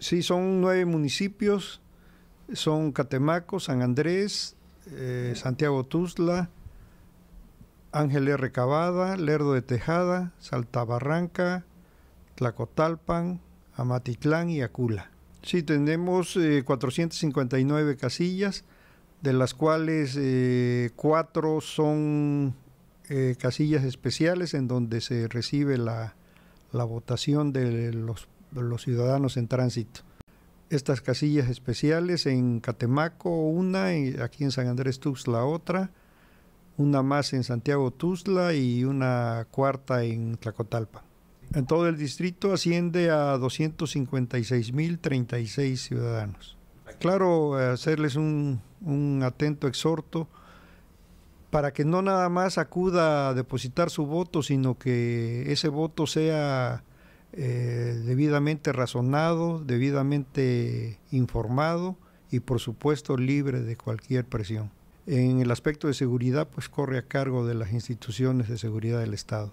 Sí, son nueve municipios. Son Catemaco, San Andrés, eh, Santiago Tuzla, Ángeles Recabada, Lerdo de Tejada, Saltabarranca, Tlacotalpan, Amatitlán y Acula. Sí, tenemos 459 eh, casillas, de las cuales eh, cuatro son casillas especiales en donde se recibe la, la votación de los los ciudadanos en tránsito. Estas casillas especiales en Catemaco, una, aquí en San Andrés Tuxtla otra, una más en Santiago Tuxtla y una cuarta en Tlacotalpa. En todo el distrito asciende a 256.036 ciudadanos. Claro, hacerles un, un atento exhorto para que no nada más acuda a depositar su voto, sino que ese voto sea eh, debidamente razonado, debidamente informado y por supuesto libre de cualquier presión. En el aspecto de seguridad, pues corre a cargo de las instituciones de seguridad del Estado.